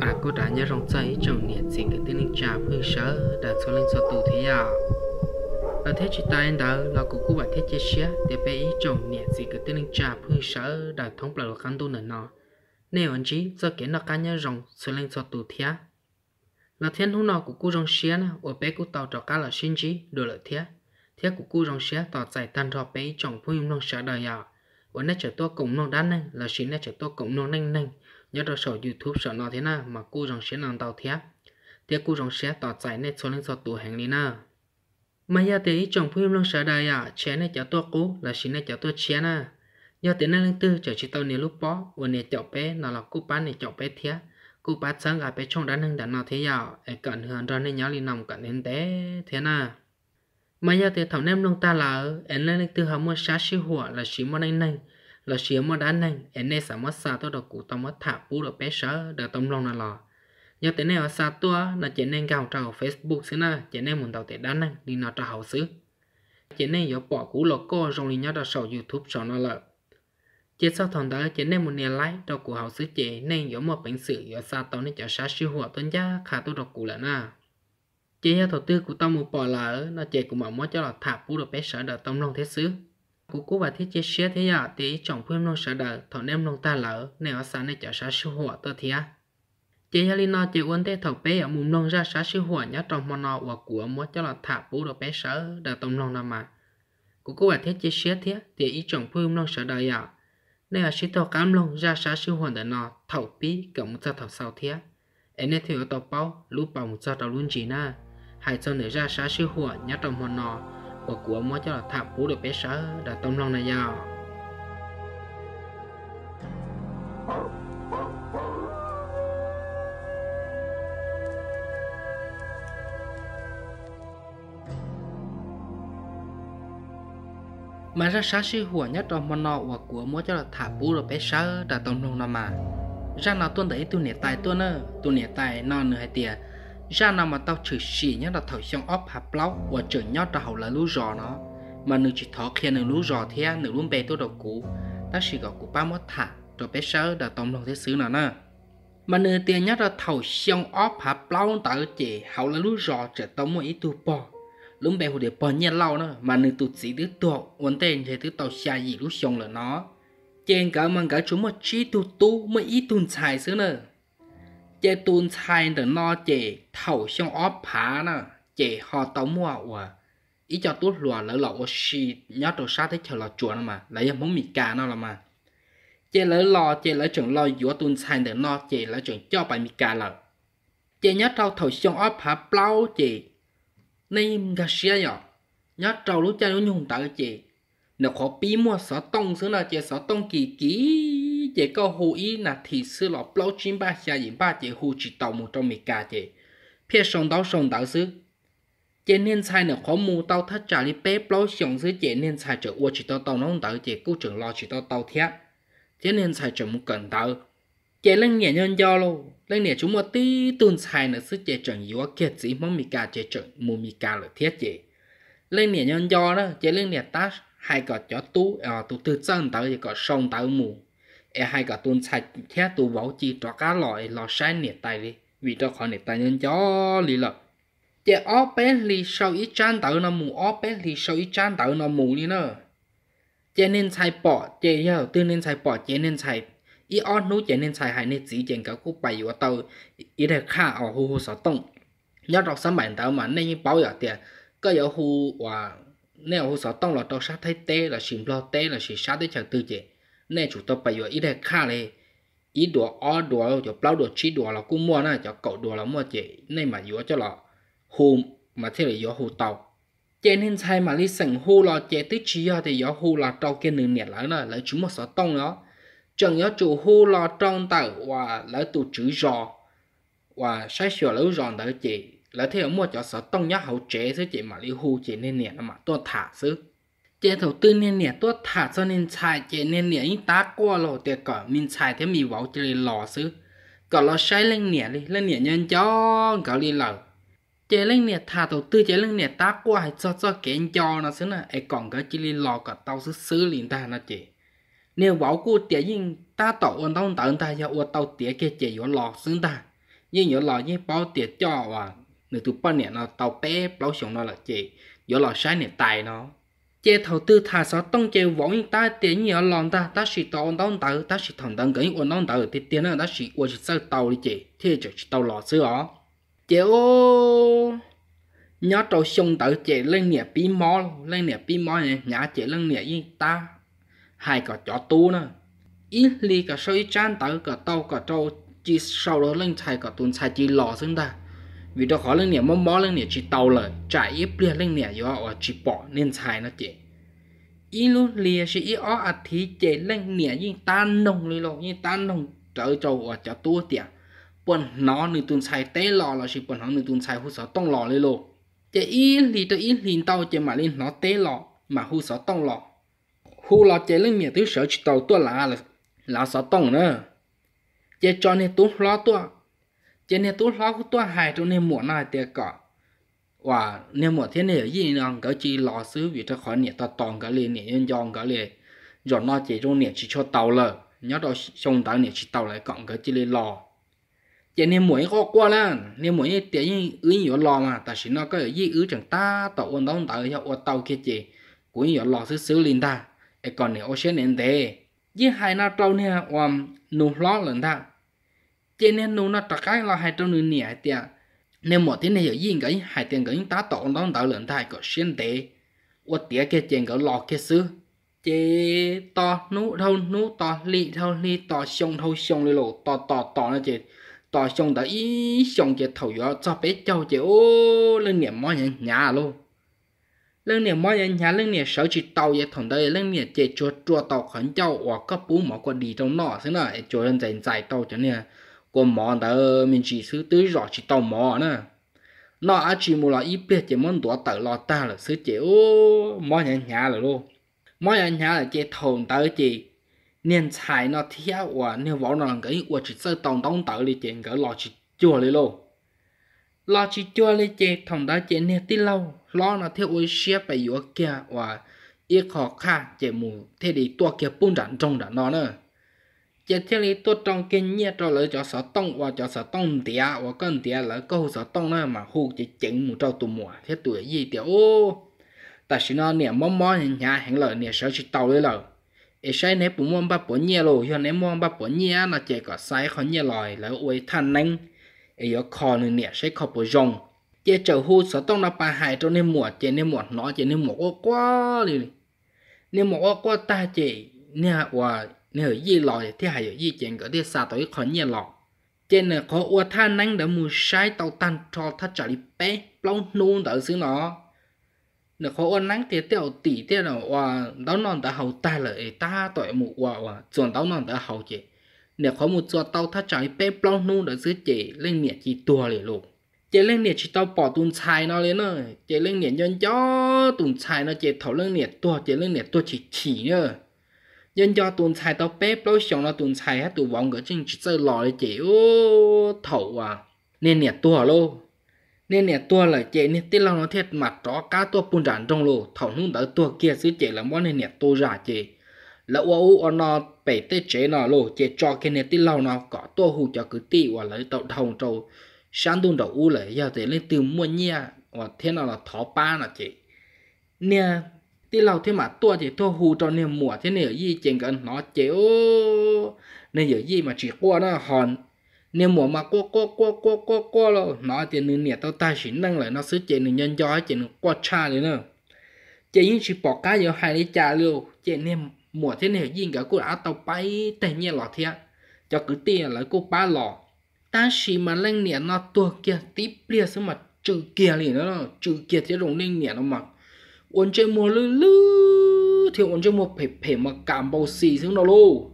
à cô đã nhớ rong chơi trong nhiệt tình cái tiếng linh trà phương sớ đã cho lên cho tù thế à ở thế chỉ tay anh đó là cô cũng bảo thế chia sẻ để bé ý trong nhiệt tình cái tiếng linh trà phương sớ đã thông báo là khăn tu nữa nọ nếu anh chỉ cho cái nó cá nhớ rong cho lên cho tù thế à? là thiên hú nọ của cô rong xía na ở bé của tàu trò cá là sinh chí đồ lợi thiết thiết của cô rong xía tàu giải tan trò bé trong phu nhung nong xá đời à ở nét trở to cổng nong đan nang là xin nét trở to cổng nong nang nang nhớ đó sổ youtube sở nó thế nào mà cô rong xía làm tàu thiết thiết cô rong xía tàu giải nét số lên số tủ hàng đi na mà giờ thì trong phu nhung nong xá đời à chén nét trở to cố là xin nét trở to chén na giờ thì nét lên tư trở chỉ tàu nè lúc bó ở nét chọc bé nào là cô bán nét chọc bé thiết cú bát sáng gặp bé trong đá nâng đá nào thế nào? ai cận hưởng rồi nên nhớ lì nòng cận đến té thế nào mà giờ thì thầm nem nông ta là em lên từ hầm mua sát xí hùa là xí mua nanh nanh là xí mua đá nanh em nên xả mua xa tôi đọc cụ tao mua thả bú đọc bé sợ đọc tông lòng là lò giờ thế này ở xa tua là chị nên gào trào facebook thế na chị nên muốn tàu tệ đá nanh đi nó trào hậu xứ chị nên giờ bỏ cú lọ co rồi nhớ đọc sổ youtube cho nó lợi chỉ sau thằng đó chỉ nên một niềm lái đầu của học sư chế nên giống một bệnh sự ở xa tao nên cho sát sư hỏa tuân gia khá tôi đọc cụ là na chỉ theo thầu tư của tao một bỏ là nó chế cũng mở mối cho là thả bù được bé sở đợt tông long thế xứ của cố và thiết chế xe thế giờ thì chồng phim nông sở đợt thằng em nông ta lỡ nên ở xa nên cho sát sư hỏa tôi thía chỉ theo linh nó chỉ uốn thế thầu bé ở mùng nông ra sát sư hỏa nhớ trong mòn nọ và của mối cho là thả bù được bé sở đợt tông long nào mà của cố và thiết chế xe thế thì ý chồng phim nông sở đợt giờ nên là sĩ tàu cám lông ra xã sư hồn để nó thẩu bí cộng một gia thầu sau thế em nên thiếu tàu bao lúc bảo một gia tàu luôn chỉ na hãy cho nữa ra xã sư hồn nhát trong hồn nó của của mỗi cho là thảm phú được bé xã đã tông lòng này nhau mà ra sáng sư hùa nhất trong món nọ và của mỗi cho là thả bú rồi bé sáng đã tổng đồng nằm mà ra nào tuân đấy tu nể tài tuân ơ tu nể tài non nửa hai tiền ra nào mà tao chửi xỉ nhất là thổi xong óp hạp lóc và chửi nhót ra hậu là lú rò nó mà nửa chỉ thọ khi nửa lú rò thế nửa luôn bé tôi đầu cũ ta chỉ gọi cụ ba mất thả rồi bé sáng đã tổng đồng thế xứ nào nè mà nửa tiền nhất là thổi xong óp hạp lóc tao chỉ hậu là lú rò trở tổng một ít tu bò lúc bé hồ để bỏ nhẹ lâu nó mà nữ tụt sĩ đứa tuột vấn tên thế thứ tàu xa gì lúc xong là nó trên cả mang cả chúng một chi tụt tu mới ít tụt xài xứ nữa chế tụt xài để nó chế thầu xong óp phá nữa, chế họ tàu mua ủa ít cho tụt lùa lỡ lọ ô xì nhớ đồ sát thế chờ lọ chuột mà lấy món mì cà nó là mà chế lỡ lọ, chế lỡ chuẩn lò giữa tụt xài để nó chế lỡ chuẩn cho bài mì cà lợ chế nhớ trâu thầu xong óp phá bao chế nem gà xia nhỏ nhá trâu lúc cha nó nhung tại chị nó khó bí mua sở tông xứ nào chị sở tông kỳ ký chị có hù ý là thì xứ lọ lâu chim, ba xia yến ba chị hù chỉ tàu một trong mì cà chị phía sông đảo sông đảo xứ chị nên sai nó khó mua tàu thắt trả lý bé lâu sông xứ chị nên sai trở ua chỉ tàu tàu nó không đảo chị cứu trưởng lo chỉ tàu tàu thiệt chị nên sai trở một cần tàu chế lăng nhẹ nhân do luôn lăng nhẹ chúng mà tí tuần sai nữa sức chế trận yếu kia chỉ mong mì cà chế trận mù mì cà là thiết chế lăng nhẹ nhân do đó chế lăng nhẹ ta hai có cho tú ở tú từ chân tới thì có sông tới mù ở hai có tuần sai thiết tu bảo chi cho cá loại lò sai nhẹ tay đi vì cho khỏi nhẹ tay nhân do lý lợi chế ó bé lì sau ít chán tới nó mù ó bé lì sau ít chán tới nó mù đi nữa chế nên sai bỏ chế giờ tư nên sai bỏ chế nên sai อีออนนู้เจนินชายหายในจีเจงกับกูไปอยู่ว่าเตออีเด็กข้าเอาฮูฮูสอต้องยอดดอกสมัยเตอมันในยี่เป้าอย่าเตียก็อย่าฮูว่าเนี่ยฮูสอต้องหลอดดอกชาไทเต้หลอดชิมรอเต้หลอดชิชาได้จากตือเจเนี่ยจุดตัวไปอยู่อีเด็กข้าเลยอีดัวอ้อดัวจะเปล่าดัวชี้ดัวเรากูมั่วน่าจะเกาดัวเรามั่วเจเนี่ยมาอยู่จะหลอฮูมาเที่ยวอยู่ฮูเตาจนเห็นชายมาลิสังฮูรอเจติชิยอเดียวฮูรอเตาเกนึงเนี่ยแล้วน่ะแล้วชุมสอต้องเนาะ chẳng nhớ chủ hô lo trong tàu và lỡ tụ chữ rò và sai sửa lỡ ròn đỡ chị lỡ theo mua cho sở tông nhớ hậu chế thế chị mà lý hô chị nên nè mà tôi thả chứ chế thầu tư nên nè tôi thả cho nên chạy chị nên nè ít tá qua lò tiệc cỡ mình chạy thế mình bảo chị lò chứ cỡ lo sai lên nè đi lên nè nhân cho cỡ đi lỡ chế lên nè thả đầu tư chế lên nè tá qua hay cho cho kén cho nó chứ nè ai còn cái chị lò cả tao xứ xứ liền ta nó chị nếu bảo cô tiệt nhưng ta tổ ôn tông tận ta cho ôn tàu tiệt kia chỉ yếu lò xứng ta nhưng yếu lò như bao tiệt cho và nửa tụ bao nè nó tàu bé bao sống nó là chỉ yếu lò sai nè tài nó chế thầu tư thà sao tông chế võ nhưng ta tiệt như yếu lò ta ta chỉ tổ ôn tông tàu ta chỉ thằng đang gửi ôn tông tàu thì tiền nó ta chỉ ôn chỉ sao tàu đi chỉ thế chỉ tàu lò xứ ó chế ô nhớ trâu sông tàu chế lên nè pi mò lên nè pi mò nè nhá chế lên nè ta hay cả chó tu nữa ít li cả sơ chan chán cả tàu cả trâu chỉ sau đó lên chạy cả tuần chạy chỉ lò xứng ta vì đó khó lên nè mò mò lên nè chỉ tàu lời chạy ít lia lên nè do ở chỉ bỏ nên chạy nó chị ý luôn lia chỉ ý ở à thì chế lên nè như tan nồng lên rồi như tan nồng trở trâu ở chó tu tiệt bọn nó nửa tuần sai té lò là chỉ bọn nó nửa tuần sai hú sợ tông lò lên rồi chế ý li tới ý liền tàu chế mà lên nó té lò mà hú sợ tông lò hú lo chế lên miệng thứ sở chỉ tàu tua là là là sợ tông nữa chế cho nên tú lo tua chế nên tú lo tua hài trong nên muộn này tiệt cả, và nên muộn thế này gì nòng cái chỉ lo xứ vì cho khỏi niệm ta tòng cái liền niệm nhân cái liền rồi nó chế trong niệm chỉ cho tàu lờ nhớ đó xong tàu niệm chỉ tàu lại cộng cái chỉ lên lo, chế nên muộn khó qua là nên muộn tiệt như ứ nhiều lo mà ta chỉ nó có gì ứ chẳng ta tàu ôn đóng tàu cho tàu kia chế cũng nhiều lo xứ xứ liền ta ไอก่อนเนี่ยโอเชียนเอ็นเตยิ่งไฮน่าเต้าเนี่ยอมนูล้อเหลันท่าเจนเนี่ยนูน่าตะไคร้เราไฮเต้านูเนี่ยเตียเนี่ยหมดที่เนี่ยยิ่งก็ยิ่งไฮเตียงก็ยิ่งตาตอกต้องเต้าเหลันท่าก็เชียนเตว่าเตียแกเจนก็หลอกแกซื้อเจตอนูเท่านูตอลีเท่าลีตอชงเท่าชงเลยโหลตอตอตอนะเจตอชงแต่อีชงเจเท่าอยู่จะไปเจ้าเจโอ้เลยเนี่ยมอยังหยาลูก lưng nè mọi nhà lưng nè sáu chỉ tàu vậy thằng đây lưng nè chạy chua chua tàu khẩn châu hoặc cấp bú mỏ qua đi trong nọ thế này chua lên dành dài tàu cho nè cô mỏ đó mình chỉ xứ tưới rõ chỉ tàu mỏ nè nó á chỉ một loại ít biết chỉ muốn đũa tự lo ta là xứ chỉ ô mọi nhà nhà là luôn mọi nhà nhà là chỉ thằng tới chỉ niên xài nó thiếu và nếu võ nó là cái của chỉ sơ tòng đóng tự đi chuyện cái lo chỉ chua đi luôn lo chỉ cho lên chế thằng đã chế nè tí lâu lo là theo ôi xe phải yếu kia và ít khó khăn chế mù thế thì tua kia bún rắn trong đã nó nữa chế thế thì tua trong kia nhẹ cho lỡ cho sợ tông và cho sợ tông tía và con tía lỡ câu sợ tông nữa mà hù chế chỉnh mù trâu tụ mùa thế tuổi gì tía ô ta chỉ nó nè mò mò nhà hẹn lỡ nè sợ chỉ tàu lấy lỡ ấy sai nè bún mòn ba bún nhẹ rồi cho nè mòn ba bún nhẹ là chế có sai khó nhẹ lòi lỡ ôi thanh nanh ấy ở khó nữa nè sẽ khó bổ rong chế chở hú sợ tông nó bà hại trong nên mùa chế nên mùa nó chế nên mùa quá đi nên mùa quá ta chế nè và nè gì lò thì hay ở gì chuyện cái thì sao tới khó nhẹ lò chế nè khó ua tha nắng đã mua sai tàu tan cho thắt chả đi bé plong nôn đỡ xứ nó nè khó ua nắng thì tiêu tỷ tiêu là và đó non đã hầu ta lợi ta tội mù và và chuẩn đó non đã hầu chế nếu có một chỗ tàu thắt chạy bé plong nu đã dưới chế lên miệng chỉ tua liền luôn chế lên miệng chỉ tàu bỏ tuần chai nó lên rồi chế lên miệng nhân cho tuần chai nó chế thấu lên miệng tua chế lên miệng tua chỉ chỉ nữa nhân cho tuần chai tàu bé plong xong nó tuần chai hết tụ vòng cái chân chỉ chơi lò lên chế ô thấu à nên miệng tua luôn nên nè tua là chế nè tê lòng nó thiết mặt đó cá tua bùn rắn trong lô thảo nung đỡ tua kia dưới chế là món nè nè tua giả chế là ua u ở nó bể tê chế nó lô chế cho cái này tí lâu nó có tua hù cho cứ tí và lấy tàu thông trâu sáng tuần đầu u lại giờ thì lên từ mua nha và thế nào là thỏ ba là chị nè tí lâu thế mà tua thì tua hù cho nè mùa thế này ở gì chèn gần nó ô nên giờ gì mà chỉ qua nó hòn nè mùa mà qua qua qua qua qua qua rồi nó thì nên nè tao ta chỉ năng lại nó sứ chế nè nhân gió chế nè qua cha đấy nữa chế những chỉ bỏ cá giờ hai đi cha luôn chế nè mùa thế này riêng cả cô đã tàu bay tệ nhẹ lọ thiệt cho cứ tiền lại cô ba lọ ta chỉ mà lên nè nó tua kia tiếp lia xong mà trừ kia liền đó trừ kia thế đồng lên nè nó mà ôn chơi mùa lư lư thì ôn chơi mùa phải phải mà cảm bao xì xong đó lô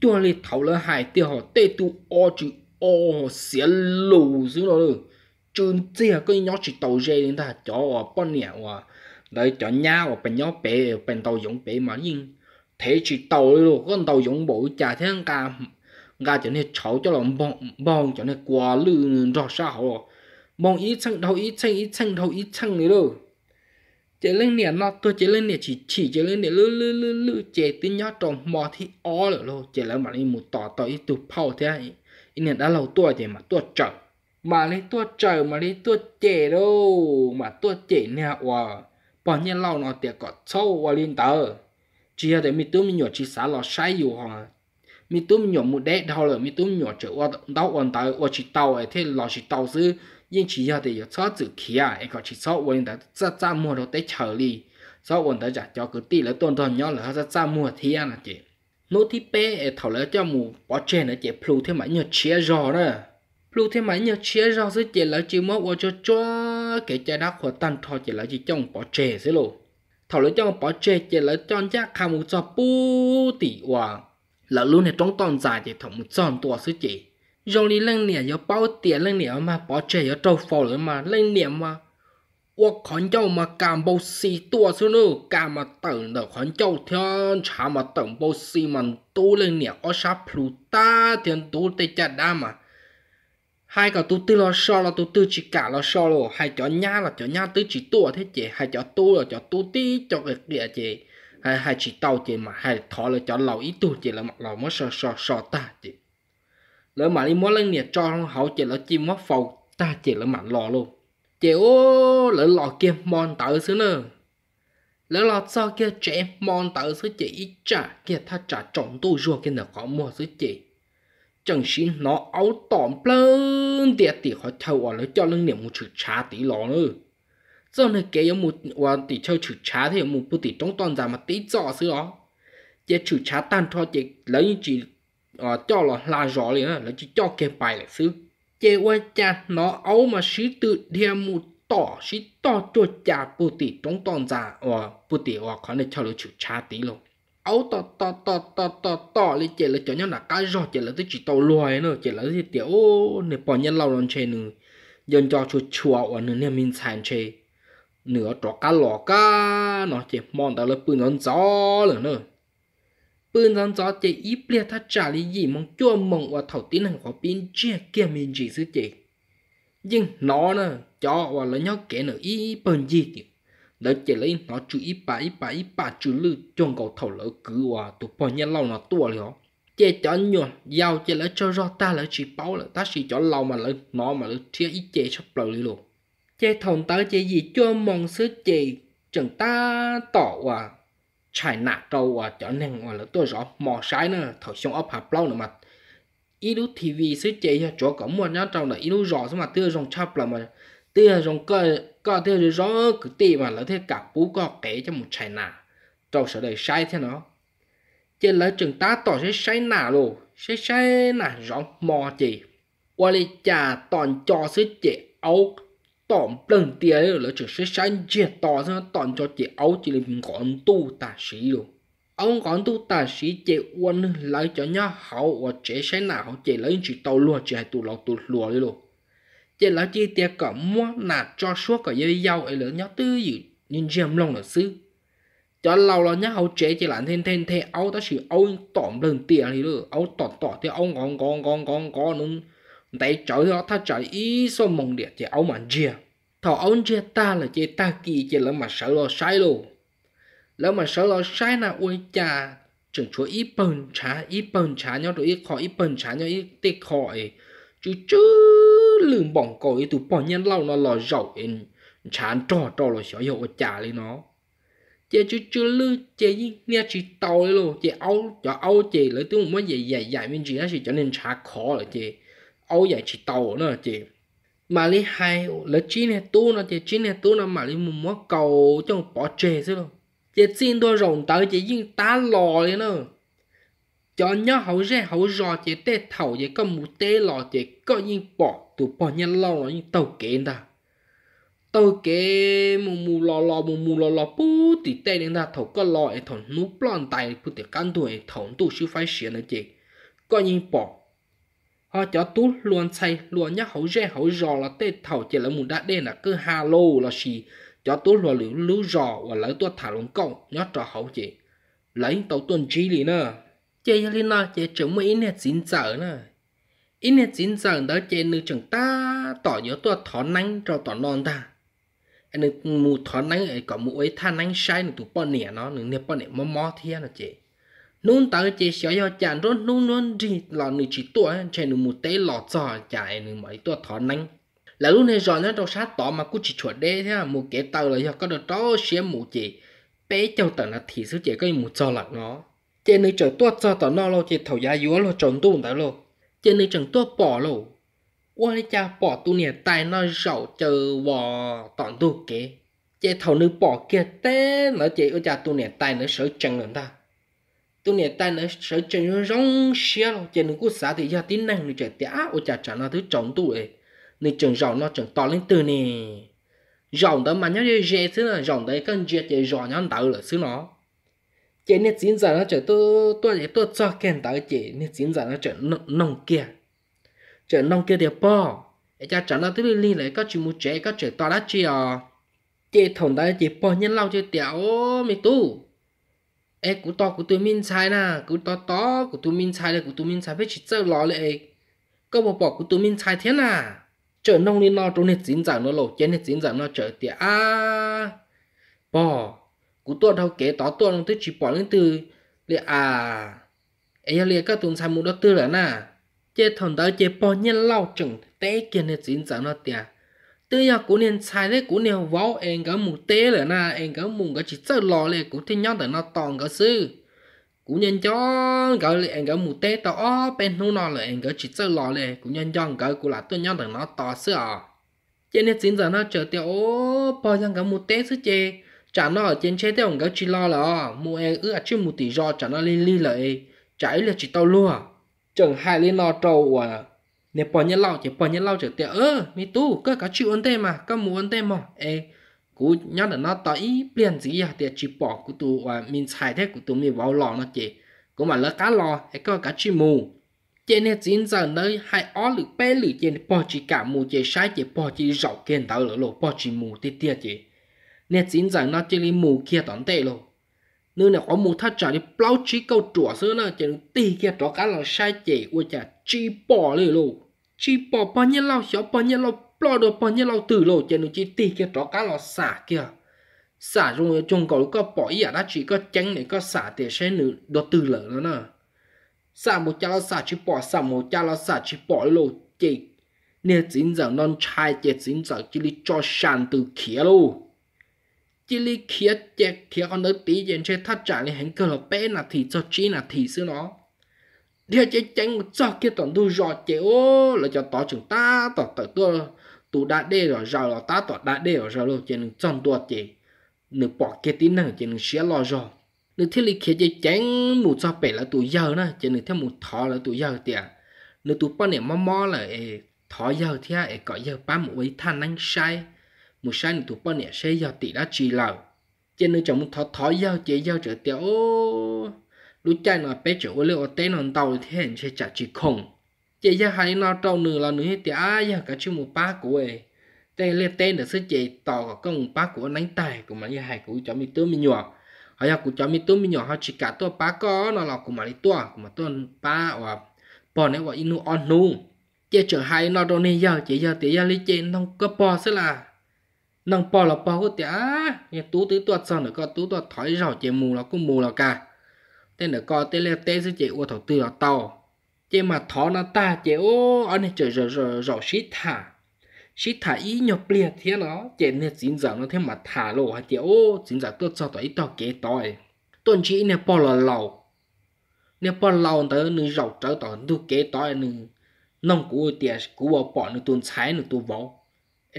tua lì thảo lơ hải tiêu họ tê tu o chữ o họ xé lù xuống đó lô trừ kia cái nhóc chỉ tàu dây đến ta cho bọn nè à đấy cho nhau và bên nhau bé bên tàu giống bé mà nhưng thế chỉ tàu đi luôn con tàu giống bộ chả thế cả ga cho nên cháu cho lòng bong bong cho nên quá lư rõ sao bong ít xăng đầu ít xăng ít xăng đầu ít xăng nữa đâu chế lên nè nó tôi chế lên nè chỉ chỉ chế lên nè lư lư lư lư chế tin nhá trong mò thì ó rồi luôn chế lên mà đi một tò tỏ ít tụ phao thế ấy nè đã lâu tuổi chế mà tuổi chờ mà đi tuổi chờ mà đi tuổi chế đâu mà tuổi chế nè wow bọn nhân lâu nó tiệt cọt sâu và liên tờ chỉ là để mi tú mi nhỏ chỉ xả lò sai dù hả mi tú mi nhỏ mu đét thôi rồi mi tú mi nhỏ chỉ qua đau quan tài ở chỉ đau ấy thế lò chỉ đau chứ nhưng chỉ là để giờ cho chữ khí à ấy có chỉ cho quan tài ra ra mua đồ tới chờ đi cho quan tài giả cho cứ tí là tuần tuần nhỏ là ra ra mua thiên là chị nốt thì bé ấy thầu là cho mù bỏ chè là chị plu thêm mấy nhỏ chia rò nữa plu thêm mấy nhỏ chia rò chứ chị là chỉ mua qua cho cho cái trái đá khó tan thọ chị là chỉ trong bỏ chè thế luôn เขาเลยจ้องปอเจเจแล้วจ้องยาคามุจอปูติว่าแล้วลูเนี่ยต้องตอนจ่ายเจถมุจอนตัวซื้อเจยองนี้เรื่องเนี่ยยอเป้าเตียเรื่องเนี่ยมาปอเจยอเโตาฟอเลยมาเรื่องเนี่ยมาว่าขอนเจ้ามากามบูสีตัวซื้อเนอกามาเติมเดี๋ยวขอนเจ้าเทียนชามาเติมบูสีมันตู้เรื่องเนี่ยอชาพลูตาเทียนตู้เตจัดได้มา hai cái tu tư lo so là tu tư chỉ cả lo so lo hai chỗ nha là chỗ nha tư chỉ tua thế chị hai chỗ tu là chỗ tu tí chỗ cái địa chị hai hai chỉ tàu chị mà hai thọ là chỗ lầu ít tu chị là mặc lầu mới so so so ta chị lỡ mà đi mua lên nhiệt cho hậu chị là chim mất phầu ta chị là mặc lò luôn chị ô lỡ lò kia mòn tớ xứ nữa lỡ lò sau kia trẻ mòn tớ xứ chị ít trả kia tha trả trọng tu ruột kia nở có mua xứ chị chẳng xin nó áo tỏm plơn tiệt tỉ họ thâu ở lấy cho lưng niệm một chữ trá tí lò nữa sau này cái một và tỉ chơi chữ trá thì một bút tỉ trong toàn giả mà tí rõ xưa đó chỉ chữ trá tan thôi chỉ lấy chỉ à, ờ, cho là là rõ liền lấy chỉ cho cái bài lại xứ chỉ qua cha nó áo mà sĩ tự đem một tỏ sĩ tỏ cho cha bút tỉ trong toàn giả và ờ, bút tỉ và ờ, khó này cho lấy chữ trá tí luôn ấu to to to to to to lấy chỉ là cho nhau là cái giọt chỉ là tôi chỉ tàu loài nữa chỉ là tới tiểu này bỏ nhân lao lần chè nữa dân cho chùa chùa ở nữa nè mình sàn chè nửa trọ cá lò cá nó chỉ mòn tao là bươn rắn gió nữa nữa bươn rắn gió chỉ ít bia thắt trả lý gì mong chua mong và thầu tin hàng có pin chè kia mình chỉ sư chè nhưng nó nữa cho và là nhau kẻ nữa ít bần gì kiểu lỡ chỉ lấy nó chú ý bà ý bà ý bà chú lư trong cầu thầu lỡ cứ hòa tụ bao nhiêu lâu nó tua liền chế cho nhuận giàu chế lỡ cho rõ ta lấy chỉ báo lỡ ta sẽ cho lâu mà lỡ nó mà lỡ thiết ý chế sắp lỡ liền luôn chế thòng tớ chế gì cho mong sứ chế chẳng ta tỏ hòa chạy nạ trâu hòa cho nên hòa lỡ tua rõ mò sái nữa thầu xong ấp hạp lâu nữa mà ý lúc thì vì sứ chế cho có mua nhá trâu là ý lúc rõ mà tưa rồng chắp là mà tưa rồng cơ có thể là rõ cứ tì mà lỡ thế cả bú có kể cho một chai nà trong sợ đời sai thế nó chỉ lỡ chừng ta tỏ sẽ sai nà lô sẽ sai nà rõ mò chị qua đi chà toàn cho sứ chị ấu tỏm lần tiền ấy lỡ chừng sẽ sai chia tỏ ra toàn cho chị ấu chỉ là mình còn tu tà sĩ luôn ông còn tu tà sĩ chị quân lấy cho nhá hậu và chế sai nà hậu chị lấy chị tàu luôn chị hay tụ lọc tu lùa đi luôn chỉ là chi tiết có mua là cho suốt có dây dâu ấy lớn nhỏ tư gì nhìn chiếm lòng là sư cho lâu là nhá hậu chế chỉ là thêm thêm thêm áo ta chỉ áo tỏm đường tiền thì được áo tỏm tỏm thì áo ngon ngon ngon ngon ngon nung tại trời đó ta chở ý số mong địa chỉ áo mà chia thọ áo chia ta là chỉ ta kỳ chỉ là mà sợ lo sai luôn lỡ mà sợ lo sai là ôi cha chừng chúa ít bần trả ít bần trả nhau rồi ít khỏi ít bần trả nhau ít tê khỏi chú chú lường bỏng cổ ấy tụ bỏ nhân lâu nó lò rậu in chán trò trò lò xóa hiệu trả lấy nó chị chú chú lư chị gì nghe chị tàu lấy luôn chị áo cho âu chị lấy tiếng muốn dạy dạy dạy mình chị nó chỉ trở nên chả khó là chị áo dạy chị tàu nữa chị mà lấy hai lấy chín này tu nó chị chín này tu nó mà lấy muốn mua cầu trong bỏ chê xí luôn chị xin tôi rồng tới chị yên tá lò lên nữa cho nhau hậu rê hậu rò chỉ tê thầu chỉ có mũ tê lò chỉ có yên bỏ tụ bỏ nhau lâu rồi nhưng tàu kế đó tàu kế mù mù lo lo mù mù lo lo bú thì tê đến ta thầu có lò ấy thầu nút lon tay bú thì căn tuổi thầu tụ siêu phải xỉa nữa chị có yên bỏ họ cho tú luôn say luôn nhau hậu rê hậu rò là tê thầu chỉ là mù đã đen là cứ hà lô là xì cho tú luôn lưu lú rò và lấy tua thả lông câu nhau trò hậu chị lấy tàu tuần chi lì nữa chế cho linh nó chế chống mấy nè chín giờ nè ít nè chín giờ đó chế nữ chẳng ta tỏ nhớ tôi thọ nắng cho tỏ non ta anh nữ mù thọ nắng ấy có mù ấy tha nắng sai nữ tụ bọn nẻ nó nữ nè bọn nẻ mò mò thiên là chế nôn tao chế xóa yo chán rồi nôn nôn gì lò nữ chỉ tuổi chơi nữ mù tế lọ giò chạy nữ mấy tôi thọ nắng là lúc này rồi nó đâu sát tỏ mà cứ chỉ chuột đê thế à mù kế tàu là do có được đó xem mù chị, bé châu tận là thì sư chị có một trò lặng nó tiền này chẳng tua cho tao nói lo chỉ thầu giá yếu lo trồng tu tao lo tiền này chẳng tua bỏ lo qua đi cha bỏ tu nè tại nó sầu chờ bỏ tọn tu kế chế thầu nữ bỏ kia té nó chế ở cha tu nè tại nó sợ chân lần ta tu nè tại nó sợ chân nó rong xia lo chế nữ cú xã thì gia tín năng nữ chế tía ở cha trả nó thứ trồng tu ấy nữ chẳng rậu nó chẳng to lên từ nè rộng đó mà nhớ dễ thế là rộng đấy cần dễ chế rộng nhau tạo là xứ nó chị nét diễn giả nó trở tôi tôi để tôi cho kèn tạo chị nét diễn giả nó trở nông kia trở nông kia thì bỏ để cho trở nó tới đi lại có chuyện mua trẻ có trẻ to đã chị à thùng thồng đấy chị bỏ nhân lau cho tiểu mi tu ê cú to của tôi minh sai nè cú to to của tôi minh sai là của tôi minh sai phải chỉ sợ lò lại có bỏ bỏ của tôi minh sai thế nè trở nông đi nó trong nét diễn giả nó lộ trên nét diễn giả nó trở tiểu à bỏ cú tuột đâu kể tó tuột nó tới chỉ bỏ lên từ lệ à ấy lệ các tuần sai mũ đó tư là na chế thằng đó chế bỏ nhân lau chừng té kia này dính dáng nó tiệt từ nhà cú nên sai đấy cú nèo vỗ em cái mù té là na em cái mù cái chỉ sợ lò này cú thiên nhau để nó toàn cái sư cú nhân cho có lệ em cái mù té to bên nó nó là em cái chỉ sợ lò này cú nhân cho cái cú là thiên nhau để nó to sư à chế nên dính dáng nó chờ tiệt ô bỏ nhân cái mù té sư chế chả nó ở trên chế theo ông gấu chỉ lo là ờ, mua e ư à chứ một tỷ do chả nó lên ly là e chả ấy là chỉ tao luôn à chẳng hai lên lo trâu à nè bỏ nhân lao chỉ bỏ nhân lao chỉ tiệt ơ mi tu cơ cá chịu ấn tê mà cơ mù ấn tê mà e cú nhớ là nó tới biển gì à tiệt chỉ bỏ của tu à mình xài thế của tu mình vào lò nó chỉ cũng mà lỡ cá lò hay có cá chịu mù trên nè chín giờ nơi hai ó lử bé lử trên bỏ chỉ cả mù chỉ sai chỉ bỏ chỉ rậu kiện tao lỡ lộ bỏ chỉ mù tiệt tiệt chỉ nè chính rằng nó chỉ là mù kia tận tệ luôn nữa nào có mù thắt chặt thì bao chí câu trỏ xưa nữa chỉ tì kia trò cá là sai chỉ của chả chi bỏ lên luôn chi bỏ bao nhiêu lâu xóa bao nhiêu lâu bỏ được bao nhiêu lâu từ lâu chỉ nó chỉ tì kia trò cá là xả kia xả rồi trong cầu có bỏ ý à đã chỉ có tránh để có xả để sẽ nữ đồ từ lỡ nữa nè xả một cha là xả chỉ bỏ xả một cha là xả chỉ bỏ luôn chỉ nên chính rằng non trai chỉ chính rằng chỉ cho sàn từ kia luôn chỉ li kia chè kia con nơi tí dành chơi thắt trả lên hẳn cơ là bé là thì cho chi là thì xưa nó đi chơi tránh một cho kia tổn đu rò chế ô là cho tỏ chúng ta tỏ tỏ tôi tụ đã đê rồi rào là ta tỏ đã đê rồi rào rồi trên chọn tuột chế nửa bỏ kia tí năng trên xé lo rò nửa thiết li kia chơi tránh một cho bể là tụ giờ nè trên nửa theo một thọ là tụ giờ tiệt nửa tụ bao niệm mò mò là thọ giờ thì ai có giờ ba một ấy than anh sai một sai một thủ bọn nhẹ sẽ giao tỷ đã chỉ lầu trên nơi chồng thọ thọ giao chế giao trở tiêu lúc chạy nó bé chỗ ô liệu tên hòn tàu thì hẹn sẽ trả chỉ không chế giao hai nó trâu nửa là nửa thì ai giao cả chữ một ba của ấy tên lên tên để sứ chế tỏ cả công ba của nánh tài của mà như hai của cháu mi tư mi nhỏ hay giao của cháu mi tư mi nhỏ họ chỉ cả tua ba có nó là của mà đi tua của mà tua ba hoặc bỏ này gọi inu onu chế trở hai nó đâu nên giờ chế giao tế giao lý chế nó có bò sẽ là nông bò là bò hút tía nhà tú tí tuột xong nữa có tú tuột thói rò chế mù là cũng mù là cả tên nữa có tên leo tên sẽ chế ô thầu tư là tàu chế mà thó nó ta chế ô anh này trời rò rò rồi xí thả xí thả ý nhập liệt thế nó chế nên chính giờ nó thêm mà thả lộ hay chế ô chính giờ tuột sau tới tao kế tỏi tuần chỉ nè bò là lầu nè bò lầu tới nửa rào trở tỏi tu kế tỏi nửa nông cũ tía cũ bỏ bỏ nửa tuần trái nửa tu vỏ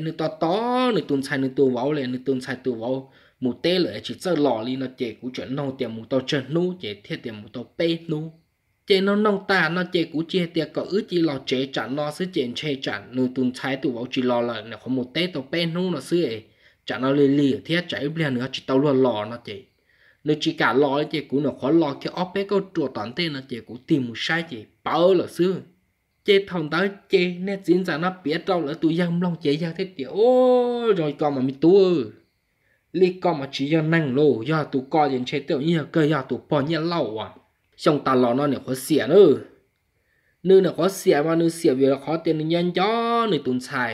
nó to to nó tuần sai nó tu vào lên nó tuần sai tu vào một tê lại chỉ sợ lò li nó chè cú chuẩn nông tiền một to chân nu chè thiệt tiền một to pe nu chè nó nông ta nó chè cú chè tiền có ứ chỉ lò chè chặn nó sứ chè chè chặn nó tuần sai tu vào chỉ lò là nó không mù tê to bê nu nó sứ ấy chặn nó lì lì thiệt chạy liền nữa chỉ tao luôn lò nó chè nó chỉ cả lò chè cú nó khó lò cái óp pe câu trùa toàn tê nó chè cú tìm một sai chè bao là sứ จทองตาเจเนี่ยจินจานับเปียเราแล้วตัวยังลองเจยังเท็ดเดียวโอ้ยยยอก็มามีตัวลีก็มาชี้ยังนั่งโลยาตัวก็ยังเช็เตี้ยเนี่ยก็ยาตัวปอนี่เล่าอ่ะช่องตาหลอนเนี่ยขาเสียเนอเนื้อเนี่ยขาเสียมาเนื้อเสียเวลาเขาเตียนยันย้อเนื้ตุนชาย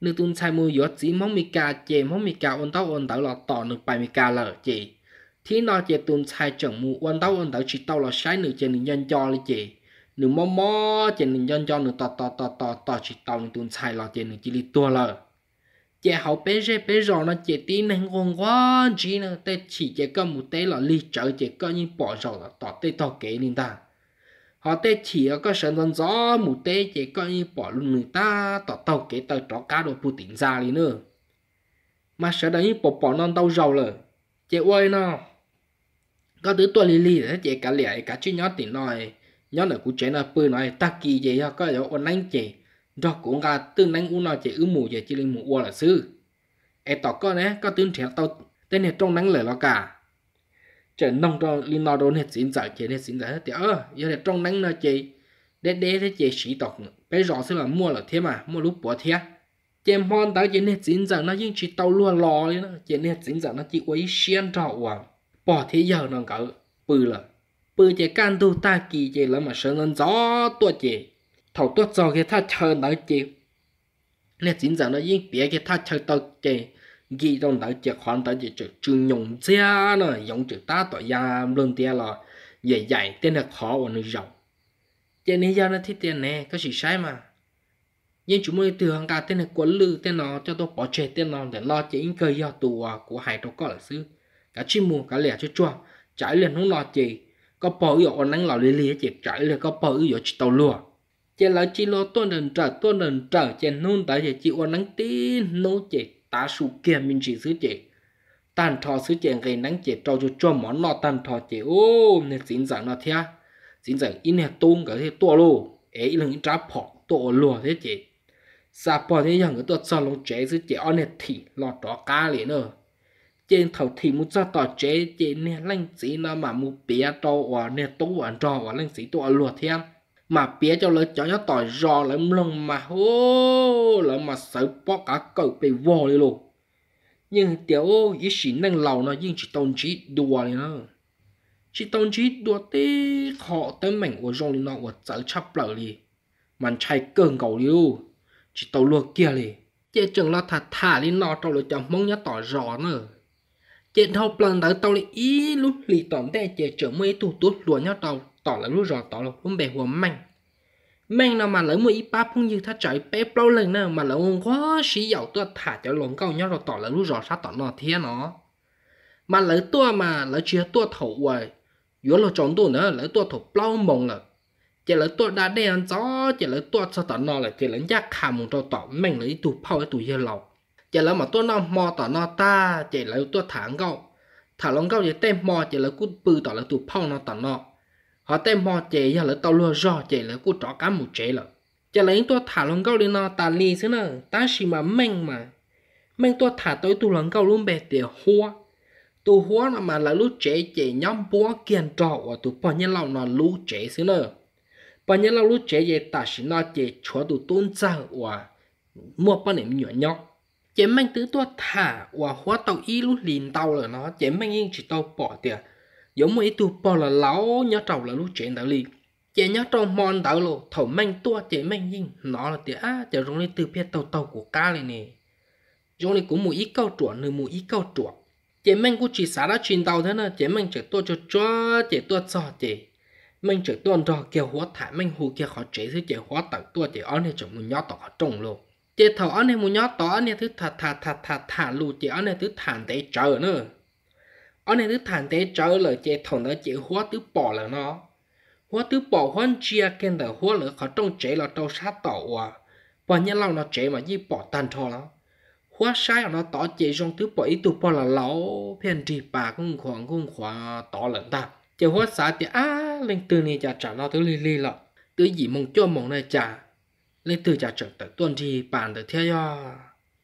เนื้อตุนชายมือยอดจีมองมีกาเจมองมีกาอันเต้าอันเต้าหลอต่อหนื้อไปมีกาเลยเจที่นอเจตุนชายจังมือวันเต้าอันเต้าชิดเต้าหลอใช้หนื้อเจนยันย้อเลยเจ nửa mò mò trên nửa nhon nhon nửa tò tò tò tò tò chỉ tò, nửa tuần xài lọ trên nửa chỉ li tua lờ chỉ hậu bé rê bé rò nó chỉ tí nè ngon quan chỉ nè tê chỉ chỉ có một tê là li chở chỉ có những bỏ rò là tò tê to kế lên ta họ tê chỉ ở có sơn dân gió một tê chỉ có những bỏ luôn người ta tò tàu kế tờ trò cá đồ putin ra đi nữa mà sợ đấy bỏ bỏ non đâu rò lờ chỉ ơi nó có thứ tôi li li đó chỉ cả lẻ cả chuyện nhỏ tiền nói nhớ là cũng trẻ là bự nói ta kỳ gì ha có yếu ôn nánh chế đó cũng gà tư nánh u nó chế ư mù chế chỉ lên mù u là sư e tỏ có nè có tướng trẻ tao tên này trong nắng lời lo cả chế nông trong liên lo đồ hết xin giải chế hết xin giải hết thì ơ giờ này trong nắng nó chế để để thế chế sĩ tộc bây giờ sẽ là mua là thế mà mua lúc bỏ thế chế mòn tao chế hết xin giải nó nhưng chỉ tao luôn lo nữa, nó hết xin giải nó chỉ quấy xiên trọ à bỏ thế giờ nó cỡ bự là bây giờ can tu ta kỳ chế là mà sơn lên gió tua chế thầu tua cho cái tha chờ đợi chế nên chính rằng nó yên bia cái tha chờ đợi chế ghi trong đợi chế khoản đợi chỉ chữ chữ nhung ra nó dùng chữ ta tỏ gia luôn tia là dễ dạy tên là khó và nó rộng chế nên giờ nó thích tiền nè có gì sai mà nhưng chúng tôi từ hàng cả tên là quấn lư tên nó cho tôi bỏ chế tên nó để lo chế những cơ do tù à, của hải đâu có là sư cả chim mù cả lẻ cho chua trái liền không lo chế có bỏ yếu năng lão lì lý chỉ trái là có bỏ yếu chỉ tàu lùa chỉ là chỉ lo tuân đần trở tuân đần trở chỉ nôn tại chỉ chỉ ổn năng tí nô chỉ ta sụ kia mình chỉ sứ chỉ tàn thọ sứ chỉ gây nắng chỉ trâu cho cho món nọ tàn thọ chỉ ô nên dính dạng nọ thia dính dạng in hạt tung cái thế tua lô ấy là những trái phọ tua lùa thế chỉ sa bỏ thế rằng cái tua sao lông chế sứ chỉ ổn hạt thì lọt đó cá liền nữa trên thầu thì mu cho tỏ chế chế nè lăng sĩ nó mà mu bia to và nè tú và trò và lăng sĩ tụ lùa thêm mà bia cho lời cho nó tỏ rò lỡ lông mà hô lỡ mà sợ bó cả cậu bị vô đi luôn nhưng tiểu ý sĩ năng lầu nó nhưng chỉ tôn chỉ đùa đi nó chỉ tôn chỉ đùa tê họ tới mảnh của rong đi nó của sợ chắp lỡ đi mà chạy cường cầu liu chỉ tàu luộc kia đi chế trường là thả thả đi nó tàu lỡ cho mong nhá tỏ rò nữa chị thâu lần đầu tao lại ý lúc lì tòn tè chị trở mấy tu tuốt lúa nhau tàu tỏ là lúc rõ tỏ là không bè hùa mạnh mạnh nào mà lỡ mua ít ba phong như thắt chạy bé bao lần nào mà lỡ ông quá sĩ giàu tôi thả cho lồng cao nhau rồi tỏ là lúc rõ sát tỏ nó thế nó mà lỡ tua mà lỡ chia tua thầu rồi giữa là chọn tua nữa lỡ tua thầu bao mông là chỉ lỡ tua đã đen gió chỉ lỡ tua sao tỏ nó là chỉ lỡ giác khả mông cho tỏ mạnh lấy tu phao ấy tu dơ lầu chỉ là mà tôi nó mò tỏ nó ta chỉ là tôi thẳng gạo thả lòng gạo chỉ tem mò chỉ là cút bự tỏ là tụ phong nó tỏ nó họ tem mò chỉ là tao lừa rò chỉ là cút trỏ cá một chế là chỉ là tôi thả lòng gạo đi nó ta li xí nè ta xì mà mình mà mình tôi thả tới tụ lòng gạo luôn bè tiền hoa tụ hoa là mà là lúc chế chỉ nhóm búa kiền trọ của tụ bỏ nhân lòng nó lúc chế xí nè bỏ nhân lòng lúc chế vậy ta xí nó chỉ chúa tụ tôn giáo của mua bao niệm nhỏ nhóc chém mình tứ tua thả và hóa tàu y lúc liền tàu là nó chém mình yên chỉ tàu bỏ tiền giống mấy tu bỏ là lão nhớ trầu là lúc chém đạo lý chém nhớ trong mòn tàu lộ thổ mình tua chém mình yên nó là tiền á à, chờ rung lên từ phía tàu tàu của ca này nè rung lên cũng một ít câu chuột nửa một ít câu chuột chém mình cũng chỉ xả đã truyền tàu thế nè chém mình chỉ tua cho cho chị tua cho chị mình chỉ tuần rồi kêu hóa thả mình hù kia họ chế thì chị hóa tàu tua chị ở này chỉ muốn nhớ tàu họ trồng luôn chế thầu ăn này muốn nhớ tỏ ăn này thứ thả thả thả thả thả lù chế ăn này thứ thả để chờ nữa ăn này thứ thả để chờ là chế thầu nó chế hóa thứ bỏ là nó hóa thứ bỏ hoan chia kênh để hóa là khó trong chế là trong sát tàu à và nhân lòng nó chế mà gì bỏ tan cho nó hóa sai nó tỏ chế trong thứ bỏ ít tu bỏ là lâu phiền trì bà cũng khoảng cũng khoảng tỏ lần ta chế hóa xã thì á lên từ này chả trả nó thứ li li lọ từ gì mong cho mong này chả lấy từ trả trở tới tuần thì bạn được theo yo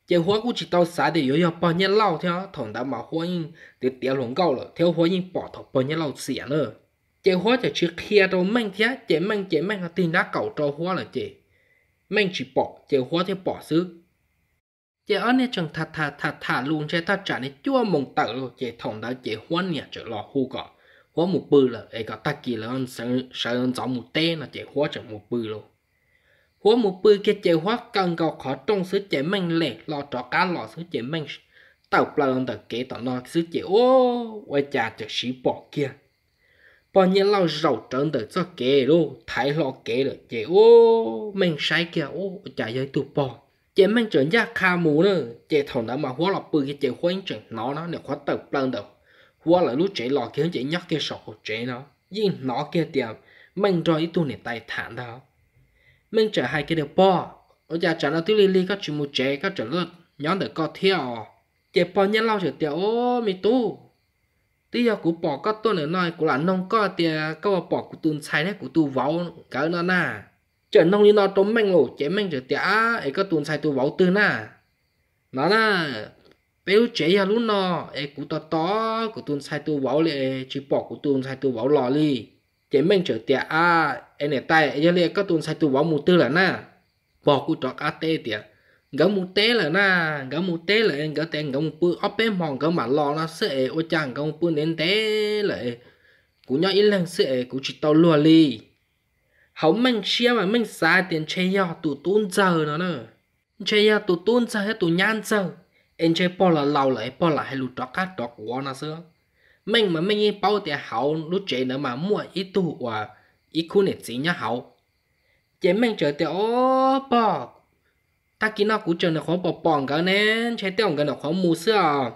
chế hóa cũng chỉ tao xá để yo yo bao nhiêu lâu theo thằng đã mà hóa in để tiền lồng cao rồi theo hóa in bỏ thằng bao nhiêu lâu xỉa nữa chế hóa chỉ chưa kia đâu mạnh thế chế mạnh chế mạnh là tiền đã cầu cho hóa là chế mạnh chỉ bỏ chế hóa thì bỏ xứ chế ở này chẳng thà thà thà thà luôn chế ta trả này chua mông tự, rồi chế thằng đã chế hóa nhà trở lò hú cả hóa một bự là ấy cả ta kỳ là anh sợ sợ anh giống một tên là chế hóa trở một bự rồi หัวหมูปืนเกเจหัวกังกอขอตรงซื้อเจมันเละรอจอการรอซื้อเจมันเต่าปลาตะเกต่อนอซื้อเจโอ้ไว้จ่าจะสีปอกเกียปอนเนี่ยเราเราจังเดจะเกลูไทยรอเกเลยเจโอ้มันใช้เกียโอ้จ่าย้อยตัวปอเจมันเจอยากคาหมูเนอะเจถอนมาหัวหลอปืนเกเจหัวยังเจน้อนะเนี่ยขอเต่าปลาเดหัวหลอลูกเจหลอเกียเจยักเกียสอกเจเนาะยิ่งน้อเกียเตียมมันรออีตัวเนี่ยตายฐานเนาะ mình trở hai cái điều bò ở nhà trở nó tiêu li li các chuyện một chế các trở lượt nhóm để có theo chế bò nhân lao trở tiêu ô mi tu tí giờ cụ bỏ các tôi nữa nói cụ là nông có tiền câu bỏ của tuôn sai đấy của tu vấu cả nó nà trở nông như nó tốn mình lộ chế mình trở tiêu ấy các tuôn sai tu vấu tư nà nó nà béo chế giờ lúc nó ấy cụ to to của tuôn sai tu vấu lệ chỉ bỏ của tuôn sai tu vấu lò li chế mình trở tiêu anh này tay giờ lấy các tuần sai tu bỏ mù tư là na bỏ cụ trọ cá tê tiệt gỡ mù tê là na gỡ mù tê là anh gỡ tê gỡ mù bự ốp em mòn gỡ mà lo nó sẽ ôi chàng gỡ mù bự đến tê là cụ nhau ít lần sẽ cụ chỉ tao lùa li hậu mình xia mà mình xa tiền chơi yo tụ tôn giờ nó nè chơi yo tụ tôn giờ hết tụ nhan giờ anh chơi bỏ là lâu lại bỏ là hay lụt trọ cá trọ quá nó xưa mình mà mình bao tiền hậu lúc chơi nữa mà mua ít tụ à ít khu nè chỉ nhá hậu chế mình chờ tiêu ô bò ta kỹ nó cú chờ nó khó bò bòn cả nè chế tiêu cái nó khó mua sữa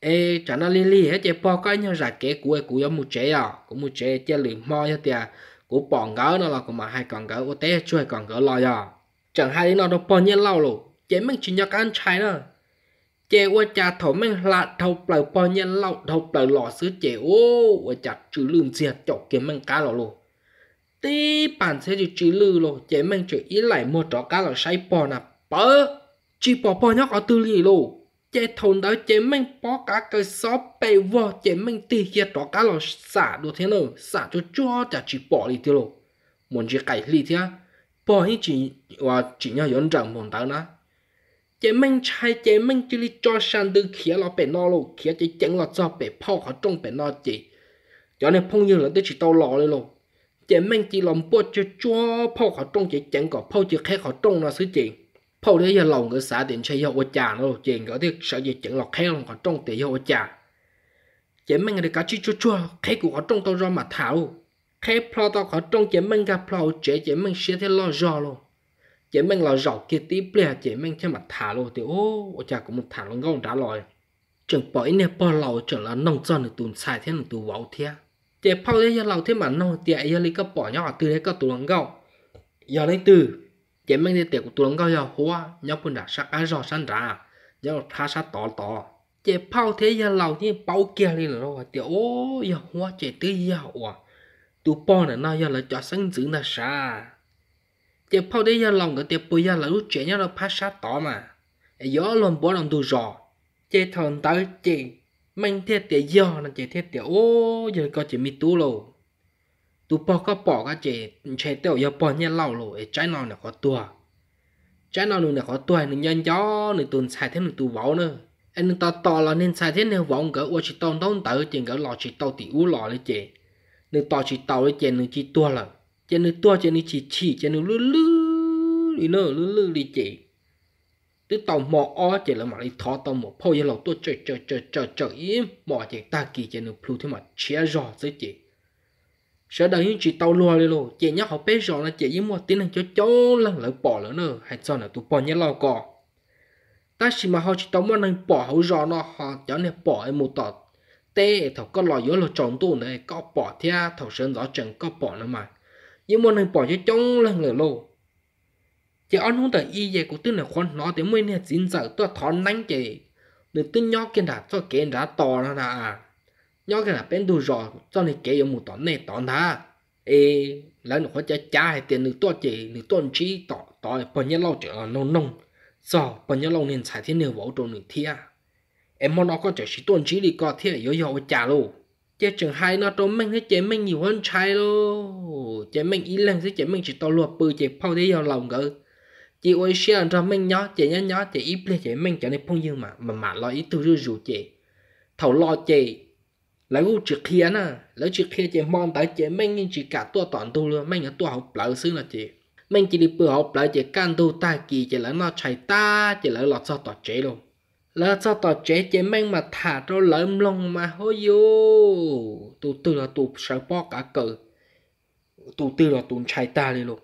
ê chả nó li li hết chế bò cái nhau giả kế cú ấy cú giống một chế à cú một chế chơi lưỡi mò hết tiệt cú bòn gỡ nó là cú mà hai còn gỡ ô té chui còn gỡ lo à chẳng hai nó nó bò nhiên lâu rồi chế mình chỉ nhá cái ăn trái nữa chế ô cha thổ mình là thầu bờ bò nhiên lâu thầu bờ lò sứ chế ô ô cha chữ lươn diệt chọc kiếm mình cá lò luôn ตีปันเสียจีลือโลเจมันจะอีไหลมัวจอกาลอาใช้ปอนะเปอจีปอปอนักอตุลีโลเจทนได้เจมันปอกาเกซอบไปวอเจมันตีเฮียจอกาลอาสาดูเทนเอสาจะจ้าจะจีปอลีเทโลมันจะไก่ลีเทีปอให้จีว่าจีเนี่ยยนจังมันตานะเจมันใช้เจมันจีลีจอชันดึงเขียเราเป็นนอโลเขียจะเจงเราจอเป็นพ่อเขาจงเป็นนอจีจอเนี่ยพงยืนเราได้จีโตรอเลยโล chỉ mình chỉ lòng bộ chỉ cho phao khó trong chỉ chẳng có phao chỉ khai khó trong là sự chuyện phao đấy giờ lòng người xã điện chơi hiệu trà nó chuyện có thể sợ gì chẳng lọc khai lòng họ trong thì hiệu trà chỉ mình người cá chỉ cho cho khai của khó trong tôi ra mặt thảo khai phao tao khó trong chỉ mình gặp phao chỉ chỉ mình sẽ thấy lo rõ luôn chỉ mình lo rõ kia tí bè chỉ mình chơi mặt thả luôn thì ô ô trà cũng một thả luôn ngon trả lời, chẳng bởi nè bỏ lầu chẳng là nông dân được tùn xài thế là tù bảo thế tiệt phao đấy giờ lâu thế mà nó tiệt giờ lấy cái bỏ nhau từ đấy cái tủ lồng gạo giờ lấy từ tiệt mình thì tiệt của tủ lồng gạo giờ hoa nhau quên đã sắc ai rồi sẵn ra giờ tha sát tỏ tỏ tiệt phao thế giờ lâu thì bao kia lên rồi tiệt ô giờ hoa tiệt tư giờ hoa tụ bỏ nữa nó giờ là cho sẵn giữ là sa tiệt phao đấy giờ lòng cái tiệt bây giờ là lúc chuyện nhau là phát sát tỏ mà giờ lòng bỏ lòng tụ rò chế thằng tới chuyện mình thiệt tiệt giờ là chỉ thiệt tiệt ô giờ có chỉ mi tu lô tu bỏ có bỏ cái chỉ chế tiểu giờ bỏ nhẹ lâu rồi trái nào là có tua trái nào luôn là có tua nên nhân gió nên tuần xài thế nên tu bỏ nữa anh ta to là nên xài thế nên vọng cỡ ô chỉ tông tông tử chỉ cỡ lò chỉ tàu tỷ u lò lấy chế nên to chỉ tàu lấy chế nên chỉ tua là chế nên tua chế nên chỉ chỉ chế nên lư lư đi nữa lư lư đi chế tự tàu mò o chỉ là mà đi thọ tàu mò phô giờ lầu tôi chơi chơi chơi chơi chơi im mò chỉ ta kỳ chỉ nụ plu thế mà chia rõ chứ chị sẽ đời những chị tàu lùa đi lô chị nhắc họ bé rõ là chị với mò tin là cho cháu lần lỡ bỏ lỡ nữa hay sao là tụi bỏ nhớ lo cò ta chỉ mà họ chỉ tàu mò nên bỏ hậu rõ nó họ cháu này bỏ em một tọt tê thầu có lò yếu là trồng tu này có bỏ thea thầu sơn rõ trần có bỏ nữa mà nhưng mà nên bỏ cho cháu lần lỡ lô chỉ ăn hung tờ y về của tư là con nó thì mới nên dính sợ tôi thon nánh chị nên tư nhóc kia đã cho kia đã to ra nà nhóc kia là bên đủ rõ cho nên kia một tón này tón ha ê là nó có chơi cha hay tiền nữ tôi chị nữ tôi chỉ tỏ tỏ bao nhiêu lâu chở nông nông so bao nhiêu lâu nên xài thế nhiều vỗ trộn nữ thia em muốn nó có chở chỉ tôi chỉ đi có thia yếu yếu cha luôn chế chừng hai nó trốn mình thế chế mình nhiều hơn trai luôn chế mình ít lần thế chế mình chỉ to luộc bự chế phao thế vào lòng cơ chị ôi xe cho mình nhớ, chị nhớ nhớ, chị ít lệ chị mình cho nên phong dương mà mà mà lo ít từ rủ rủ chị thầu lo chị lấy u trực kia nè lấy trực kia chị mong tới chị mình nhưng chị cả tua toàn tu luôn mình ở tua học lỡ xưa là chị mình chỉ đi bữa học lỡ chị can tu ta kỳ chị lỡ nó chạy ta chị lỡ lọt sao tọt chế luôn lỡ sao tọt chế chị mình mà thả cho lỡ lông mà hôi vô tu tư là tu sợ bỏ cả cờ tu tư là tu chạy ta đi luôn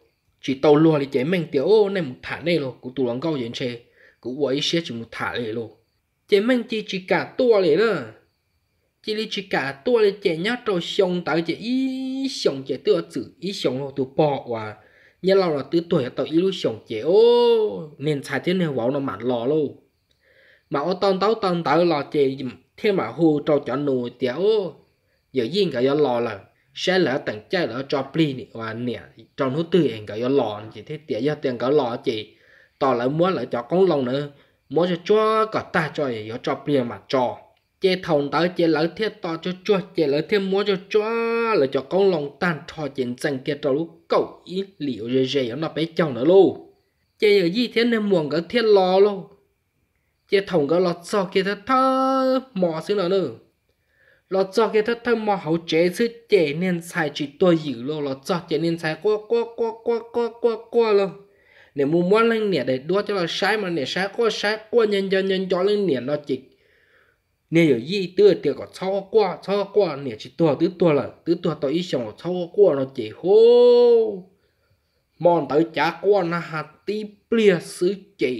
chỉ tàu lùa thì chế mình tiểu này một thả này rồi cũng tụi lòng câu diễn xe cũng vậy xe chỉ một thả này rồi chế mình chỉ chỉ cả tua này đó chỉ là chỉ cả tua này chế nhá trâu xong tại chế ý xong chế tự chữ ý xong rồi tụi bỏ qua nhà lao là từ tuổi tàu ý lu xong chế ô nên sai thế này vào nó mặn lò luôn mà ô tông tàu tông tàu lò chế thêm mà hù trâu chọn nồi tiểu giờ yên cả giờ lò là sẽ là tận chơi là cho pli và nè trong hút tư anh cái lò chỉ thấy tiệt do tiền cái lò chỉ tỏ là muốn là cho con lòng nữa muốn cho cho cả ta cho gì cho pli mà cho chế thòng tới chế lỡ thiết to cho cho chế lỡ thiết muốn cho cho là cho con lòng tan cho chiến tranh kia trong lúc cậu ý liệu rồi rồi nó phải chồng nữa luôn chế ở gì thế nên muốn cái thiết lò luôn chế thòng cái lọt cho kia thế thơ mò xíu nữa nữa เราจอกเธอเธอมอเขาเจซื้อเจเนียนใส่จีตัวอยู่โลเราจอกเจเนียนใส่กัวกัวกัวกัวกัวกัวกัวโลเนี่ยมุมว่าเรื่องเนี่ยได้ด้วยจะเราใช้มันเนี่ยใช้กัวใช้กัวยันยันยันจอเรื่องเนี่ยเราจิกเนี่ยอยู่ยี่ตัวเดียวก็ชอบกัวชอบกัวเนี่ยจีตัวตื้อตัวละตื้อตัวตัวอีสองชอบกัวเราจิโหมองตัวจ้ากัวนะฮะตีเปลี่ยนซื้อจี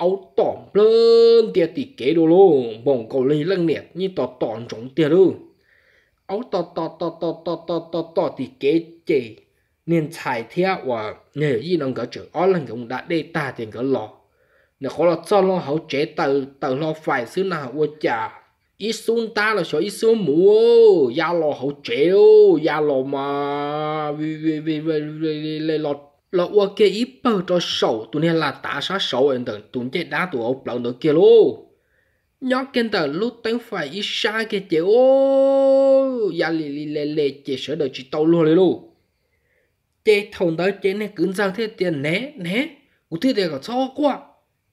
áo tỏ lên tiệt tỷ kế đồ luôn bông cầu lên lăng nẹt như tò tòn trống tiệt luôn áo tò tò tò tò tò tò tò tò tỷ kế chê nên chạy theo và nhờ y năng cái chữ ó lăng cũng đã đê ta tiền cái lò nè khó là cho lo hậu chế từ tờ lo phải xứ nào ua chà ít xuống ta là sợ ít xuống mua ya lo hậu chế ô ya lo mà vì vì vì vì lo là qua kia ít bao cho sầu tụi này là tá sát sầu anh tần tụi chơi đá tụi ông lão nữa kia luôn nhớ kênh tần lúc tấn phải ít xa kia chị ô dạ ya lì lì lè lè chị sợ đời chị tàu luôn luôn chị thầu tới chị nè cứng rằng thế tiền nè nè, cụ thế tiền có cho quá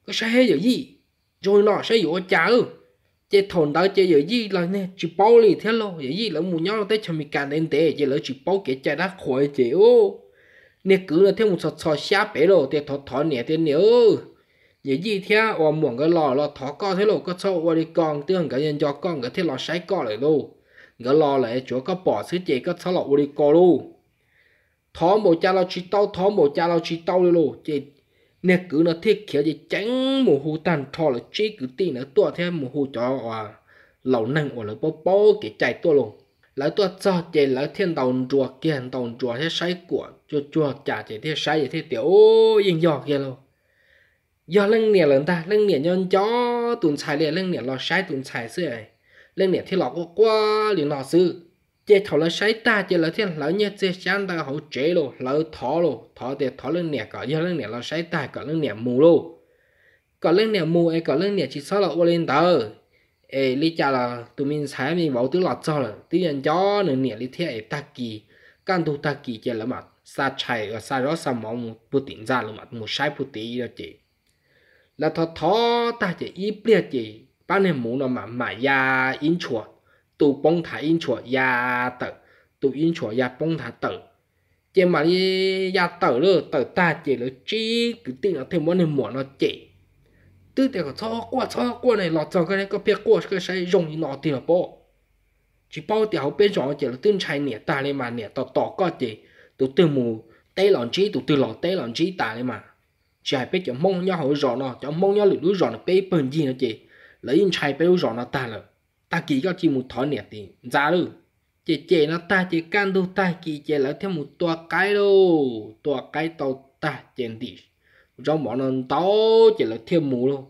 có sai hết gì rồi nó sẽ dỗ chả ư chị thầu tới chị giờ gì là nè chị bao lì thế luôn giờ gì là muốn nhớ tới chăm mình càng đến tệ chị lỡ chị bao kia chạy đá khỏi chị ô nè cứ là thêm một sọt sọt xá bể rồi thì thọ thọ nè thì nếu nhớ gì thì và muốn cái lò lò thọ co thế rồi có sâu và đi con tương cái nhân cho con cái thế lò sấy co lại luôn cái lò lại chỗ có bỏ sứ chế có sâu lò đi co luôn thọ một cha lò chỉ tao thọ một cha lò chỉ tao luôn chỉ nè cứ là thiết kiểu gì tránh mù hù tàn thọ là chỉ cứ tin là tua thế mù hù cho à lẩu năng và là bó bó cái chạy tua luôn lấy tôi cho chị lấy thiên đồng chùa kia đồng chùa thế sấy của chùa chùa chả chỉ thế sấy thế tiểu yên giọt kia luôn do lưng nè lần ta lưng nè nhân chó tuần xài liền lưng nè lo sấy tuần xài xưa này lưng nè thì lo có quá liền lò xưa chị thầu lo sấy ta chị lỡ thiên lỡ nhớ chị sáng ta hậu chế luôn lỡ thọ luôn thọ thì thọ lưng nè cả do lưng nè lo sấy ta cả lưng nè mù luôn cả lưng nè mù ấy cả lưng nè chỉ sao là ô lên tờ e lý cha là tụi mình sai mình bảo tiếng lọt cho là tiếng nhân gió nữa nè lý thế e ta kỳ can tu ta kỳ chơi là chạy ở sa rõ sa mong bút tiếng ra là mặt sai bút tiếng đó chị là thọ thọ ta chỉ ít biết chị ban này muốn là mà ya in chùa tụ bông thả in chùa ya tự tụ in chùa ya bông thả tự chỉ mà đi ya tự rồi tự ta chỉ là chỉ cứ tiếng là thêm món này muốn nó chị tư để có cho qua cho qua này lọt cho cái này có biết qua cái sai dùng nó thì là bỏ chỉ bao thì học bên rồi chỉ là tương trai nè ta lên mà nè tỏ tỏ có gì tụi từ mù tay lọn chí tụi từ lọt tay lọn chí ta lên mà chỉ hay biết cho mong nhau hỏi rõ nó cho mong nhau lựa đứa rõ nó bé bền gì nó chị lấy in trai bé rõ nó ta là ta kỳ các chị một thỏ nè thì ra luôn chị chị nó ta chị can đâu ta kỳ chị lại thêm một tua cái đâu tua cái tàu ta chèn đi trong bọn nó tàu chỉ là thêm mù luôn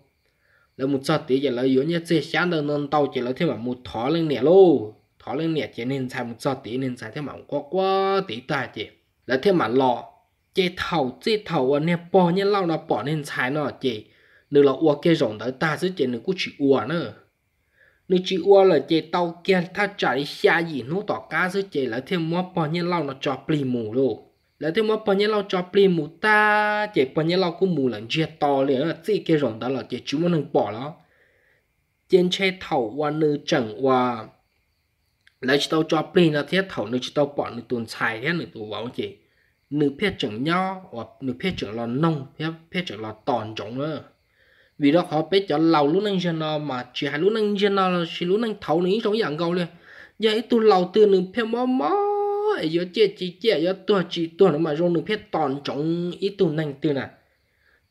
là một sợ tí chỉ là yếu nhất xe sáng đơn nên tàu chỉ là thêm mà một thỏ lên nè luôn thỏ lên nè chỉ nên xài một sợ tí nên xài thêm mà quá quá tí ta chỉ là thêm mà lọ chế thầu chế thầu anh à, em bỏ nhé lao nó bỏ nên xài nó chỉ nếu là uo kia rộng tới ta sẽ chỉ nên cứ chỉ uo nữa nếu chỉ uo là chế tàu kia ta chạy đi xa gì nó tỏ cá sẽ chỉ là thêm mua bỏ nhé lao nó cho plì mù luôn แล้วที่มันปัญญาเราจอบลีมูตาเจ็บปัญญาเราก็มูหลังเจียต่อเลยนะจีเกรงตลอดเจ็บจุมันหนึ่งปอแล้วเจนเชเถาวันนึงจังว่าแล้วจะต้องจอบลีนะเทียเถาหนึ่งจะต้องปอหนึ่งตัวชายแค่หนึ่งตัววาวจีหนึ่งเพียจังย่อว่าหนึ่งเพียจังเราน่องเพียเพียจังเราตอนจงเนอะ vì đó họ biết cho lâu lúc năng dân mà chỉ hai lúc năng dân là chỉ lúc năng thấu ní trong dạng gầu liền vậy tôi lâu từ nửa phía mò mò yo chia chỉ chia yo tua chỉ tua nó mà rong nó phết tòn trống ít tu nành tu nè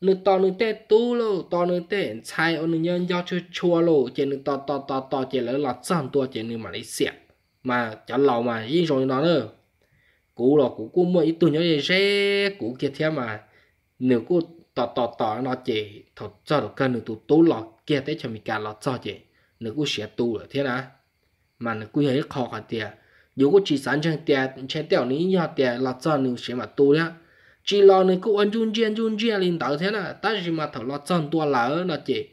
nó to nó tê tu lô to nó tê sai ông nó nhân giao cho chua lô chỉ nó to to to to chỉ là lọt sang tua chỉ nó mà lấy xẹt mà chả lâu mà yên rồi nó nữa cú là cú cú mua ít tu nhớ gì rẻ cú kia thế mà nếu cú to to to nó chỉ thật cho được cân được tu tu lọt kia thế cho mình cả lọt cho chỉ nếu cú sẽ tu rồi thế nè mà nó cú ấy khó cả tiệt dù có chỉ sáng chẳng tiền chế tiểu ní nhỏ tiền là cho nữ sẽ mà tu nhá chỉ lo nữ cũng ăn chung chiên chung chiên lên tàu thế là ta chỉ mà thầu lo cho tua lỡ là chị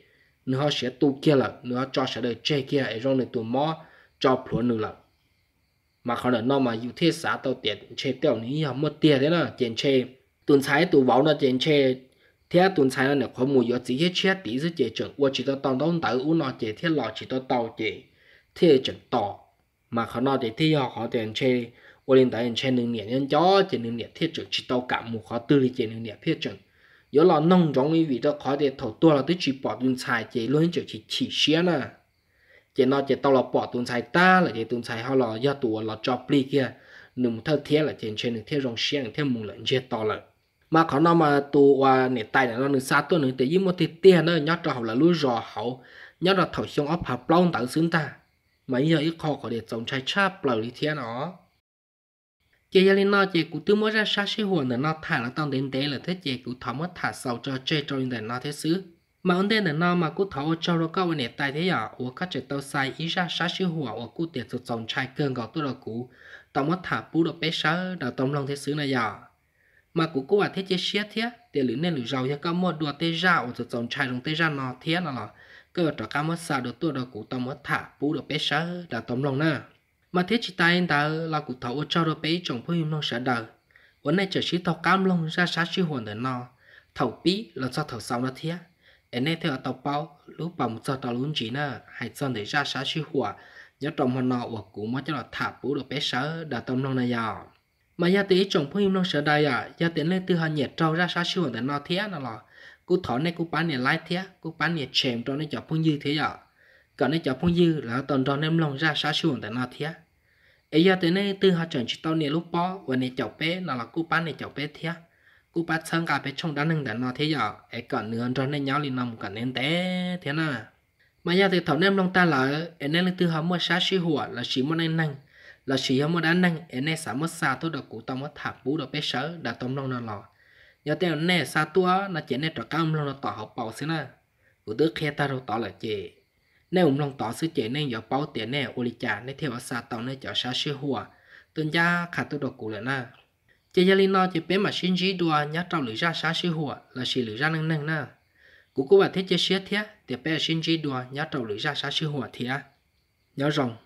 nữ họ sẽ tu kia là nó cho sẽ được chơi kia ấy rồi nữ tu mò cho phụ nữa, là mà họ là nó mà yêu thế xã tàu tiền chế tiểu ní nhỏ mất tiền thế là tiền chế tuần sai tu bảo là tiền chế thế tuần sai là nó không mua yếu chỉ hết chết tí sẽ chế chừng qua chỉ tao tao tao tao u nó chỉ thế lọ chỉ tao tao chỉ thế chừng tao mà khó nói thì thì họ có tiền chơi vô lên tại chơi nương nhiệt nhân chó chơi nương nhiệt thiết trưởng chỉ tàu cả một khó tư đi chơi nương nhiệt thiết trưởng nhớ là nông trong cái vị đó khó để thầu tua là tới chỉ bỏ tuần sai chơi luôn chỉ chỉ chỉ xía nè chơi nó chơi tàu là bỏ tuần sai ta là chơi tuần sai họ là do tù là cho pli kia nương thơ thiết là chơi chơi nương thiết rong xía nương thiết mùng lợn chơi to lợn mà khó nói mà tù và tay là nó nương xa tua nương tới với một tiền đó nhớ là họ là lúa rò hậu nhớ là thầu xuống ấp hợp long tạo xứng ta mà giờ ít khó có để chống trái cha bảo lý thiên nó chị gia linh nó chị cũng tư mới ra sát sĩ hồn để nó thả là tông đến tế là thế chị cũng thọ mất thả sau cho chơi cho nên để nó thế xứ mà ông tên là nó mà cũng thọ cho nó câu này tại thế à ủa các chị tao sai ý ra sát sĩ hồn ủa cụ tiệt tụt chống trái cơn gọt tôi là cũ tao mất thả bú được bé sáu đầu tông lòng thế xứ này à mà cũng có bà thế chế xiết thế tiền lưỡi nên lưỡi giàu cho các mua đùa tê ra ủa tụt chống trái trong tê ra nó thế là cơ trò cá mất xa được tua được cụ tao mất thả bú được bé sá đã tóm lòng na mà thế chỉ tay anh ta là cụ thầu cho được bé chồng phơi nông sợ đời vấn này trở chỉ tao cam lòng ra sát chi hồn để no thầu bí là do thầu xong đó thế em nay theo tàu bao lúc bằng cho tàu luôn chỉ na hãy cho để ra sát chi hồn nhớ trong hồn nọ là thả bú được bé sá đã này giàu mà gia tế chồng phơi nông sợ đời à gia tế lên từ hà nhiệt trâu ra sát chi hồn để no thế là cú thỏ này cú bán này lái thế cú bán này chèm cho nó cho phong dư thế giờ còn nó cho phong dư là toàn tròn nem lòng ra xa xuống tại nó thế ấy giờ tới nay từ họ chuẩn chỉ tao này lúc bỏ và này chọc bé nó là cú bán này chọc bé thế cú bán sơn cả bé trong đá nâng tại nó thế giờ ấy còn nữa tròn này nhau liền nằm cả nên té thế nào mà giờ thì thỏ nem lòng ta là em nên từ họ mua xa xí hùa là chỉ mua nên năng là chỉ họ mua đá năng ấy nên xả mất xa thôi được cú tao mua thả bú được bé sớ đã tôm lòng nó lò giờ tao nè sa tua nó chỉ nè trọ cam luôn nó tỏ học bảo xí na, của đứa khe ta đâu tỏ là chị nè um lòng tỏ xứ chị nên giờ bảo tiền nè ô li cha nè theo ở sa tàu nè chở sa sư hùa tuần gia khả tôi đồ cụ lại na, chị gia linh nó chị bé mà xin trí đùa nhá trâu lưỡi ra sa sư hùa là xì lưỡi ra nâng nâng na, cụ cô bà thế chị xía thế tiền bé xin trí đùa nhá trâu lưỡi ra sa sư hùa thế nhớ rồng